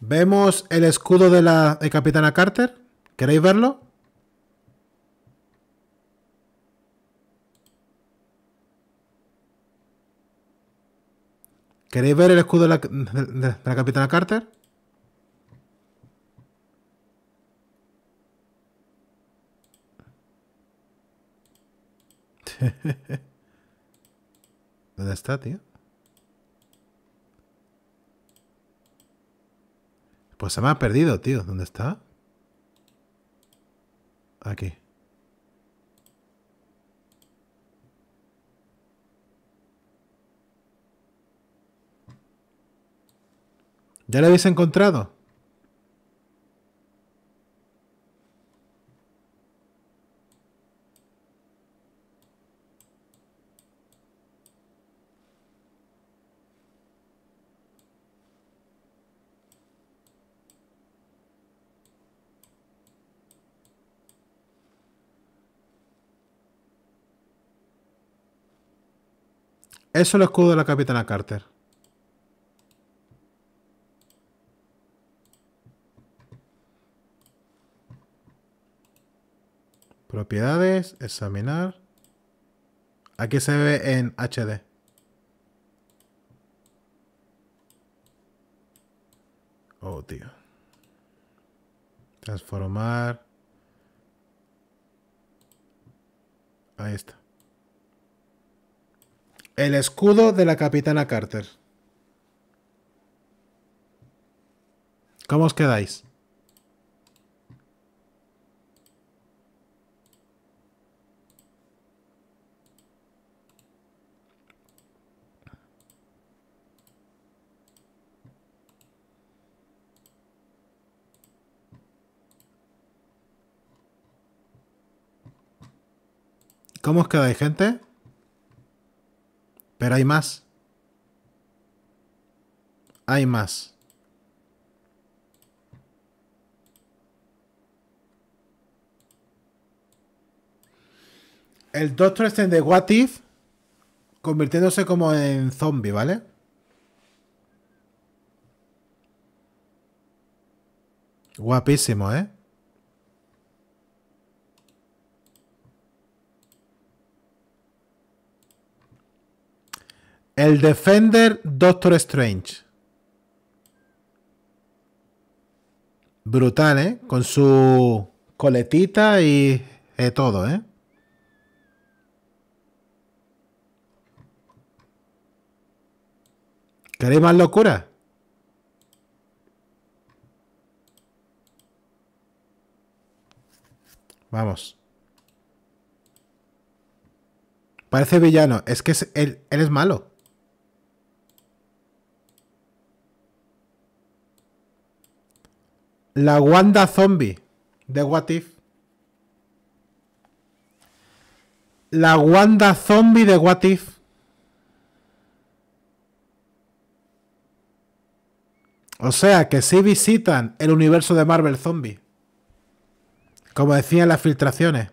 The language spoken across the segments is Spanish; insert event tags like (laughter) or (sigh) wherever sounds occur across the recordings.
Vemos el escudo de la Capitana Carter. ¿Queréis verlo? ¿Queréis ver el escudo de la, de la Capitana Carter? (laughs) ¿Dónde está, tío? Pues se me ha perdido, tío. ¿Dónde está? Aquí. ¿Ya lo habéis encontrado? Eso es el escudo de la Capitana Carter. Propiedades, examinar. Aquí se ve en HD. Oh, tío. Transformar. Ahí está. El escudo de la capitana Carter. ¿Cómo os quedáis? ¿Cómo os quedáis, gente? Pero hay más. Hay más. El Doctor Strange de What convirtiéndose como en zombie, ¿vale? Guapísimo, ¿eh? El Defender Doctor Strange. Brutal, ¿eh? Con su coletita y eh, todo, ¿eh? ¿Queréis más locura? Vamos. Parece villano. Es que él es malo. La Wanda Zombie de What If. La Wanda Zombie de What If. O sea, que sí visitan el universo de Marvel Zombie. Como decían las filtraciones.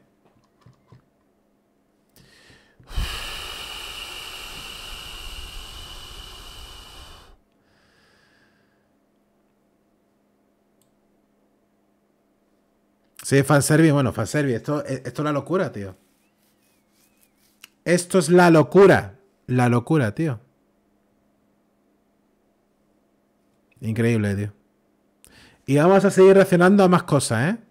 Sí, fanservice, bueno, fanservice. Esto, e, esto es la locura, tío. Esto es la locura. La locura, tío. Increíble, tío. Y vamos a seguir reaccionando a más cosas, ¿eh?